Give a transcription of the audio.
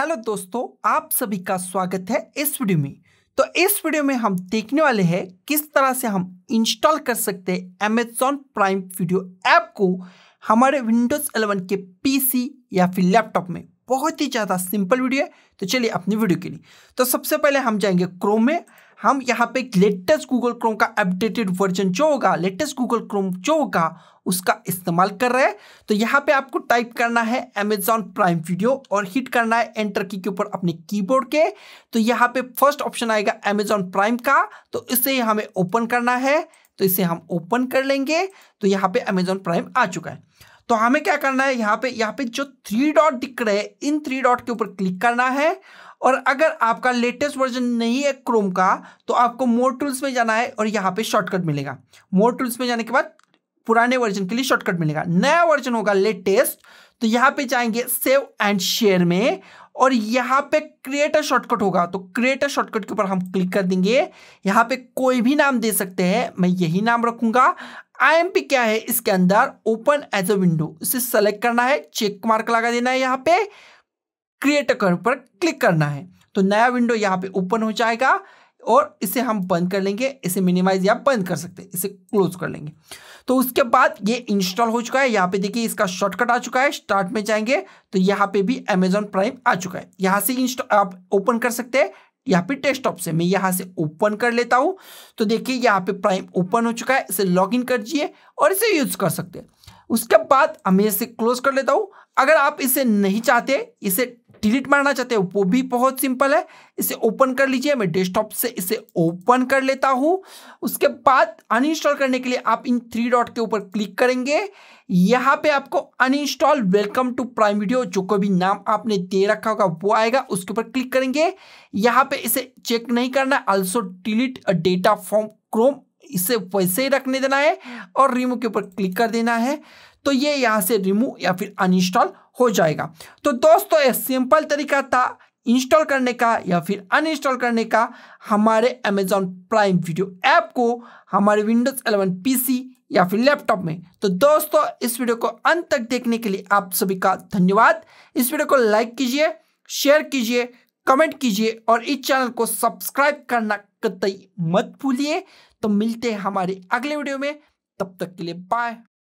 hello दोस्तों आप सभी का स्वागत है इस वीडियो में तो इस वीडियो में हम देखने वाले हैं किस तरह से हम इंस्टॉल कर सकते हैं अमेजॉन प्राइम वीडियो ऐप को हमारे विंडोज 11 के पीसी या फिर लैपटॉप में बहुत ही ज़्यादा सिंपल वीडियो है तो चलिए अपनी वीडियो के लिए तो सबसे पहले हम जाएंगे क्रोम में हम यहाँ पे लेटेस्ट गूगल क्रोम का अपडेटेड वर्जन जो होगा लेटेस्ट गूगल क्रोम जो होगा उसका इस्तेमाल कर रहे हैं तो यहाँ पे आपको टाइप करना है अमेजॉन प्राइम वीडियो और हिट करना है एंटर की के ऊपर अपने कीबोर्ड के तो यहाँ पे फर्स्ट ऑप्शन आएगा अमेजॉन प्राइम का तो इसे हमें ओपन करना है तो इसे हम ओपन कर लेंगे तो यहाँ पे अमेजॉन प्राइम आ चुका है तो हमें क्या करना है यहाँ पे यहाँ पे जो थ्री डॉट दिख रहे इन थ्री डॉट के ऊपर क्लिक करना है और अगर आपका लेटेस्ट वर्जन नहीं है क्रोम का तो आपको मोर टूल्स में जाना है और यहाँ पे शॉर्टकट मिलेगा मोर टूल्स में जाने के बाद पुराने वर्जन के लिए शॉर्टकट मिलेगा नया वर्जन होगा लेटेस्ट तो यहाँ पे जाएंगे सेव एंड शेयर में और यहाँ पे क्रिएट अ शॉर्टकट होगा तो क्रिएट अ शॉर्टकट के ऊपर हम क्लिक कर देंगे यहाँ पे कोई भी नाम दे सकते हैं मैं यही नाम रखूंगा आई क्या है इसके अंदर ओपन एज अ विंडो इसे सेलेक्ट करना है चेक मार्क लगा देना है यहाँ पे क्रिएट पर क्लिक करना है तो नया विंडो यहाँ पे ओपन हो जाएगा और इसे हम बंद कर लेंगे इसे मिनिमाइज या बंद कर सकते हैं इसे क्लोज कर लेंगे तो उसके बाद ये इंस्टॉल हो चुका है यहाँ पे देखिए इसका शॉर्टकट आ चुका है स्टार्ट में जाएंगे तो यहाँ पे भी अमेजॉन प्राइम आ चुका है यहाँ से आप ओपन कर सकते हैं यहाँ पे ऑप से मैं यहाँ से ओपन कर लेता हूँ तो देखिए यहाँ पे प्राइम ओपन हो चुका है इसे लॉग इन कर दिए और इसे यूज कर सकते हैं उसके बाद हमें इसे क्लोज कर लेता हूँ अगर आप इसे नहीं चाहते इसे डिलीट मारना चाहते हैं वो भी बहुत सिंपल है इसे ओपन कर लीजिए मैं डेस्कटॉप से इसे ओपन कर लेता हूँ उसके बाद अनइंस्टॉल करने के लिए आप इन थ्री डॉट के ऊपर क्लिक करेंगे यहाँ पे आपको uninstall welcome to Prime Video जो कोई भी नाम आपने दे रखा होगा वो आएगा उसके ऊपर क्लिक करेंगे यहाँ पे इसे चेक नहीं करना also delete data from Chrome इसे वैसे ही रखने देना है और रिमूव के ऊपर क्लिक कर देना है तो ये यहाँ से रिमूव या फिर अनइंस्टॉल हो जाएगा तो दोस्तों एक सिंपल तरीका था इंस्टॉल करने का या फिर अनइंस्टॉल करने का हमारे अमेजॉन प्राइम वीडियो ऐप को हमारे विंडोज़ 11 पीसी या फिर लैपटॉप में तो दोस्तों इस वीडियो को अंत तक देखने के लिए आप सभी का धन्यवाद इस वीडियो को लाइक कीजिए शेयर कीजिए कमेंट कीजिए और इस चैनल को सब्सक्राइब करना कतई मत भूलिए तो मिलते हैं हमारे अगले वीडियो में तब तक के लिए बाय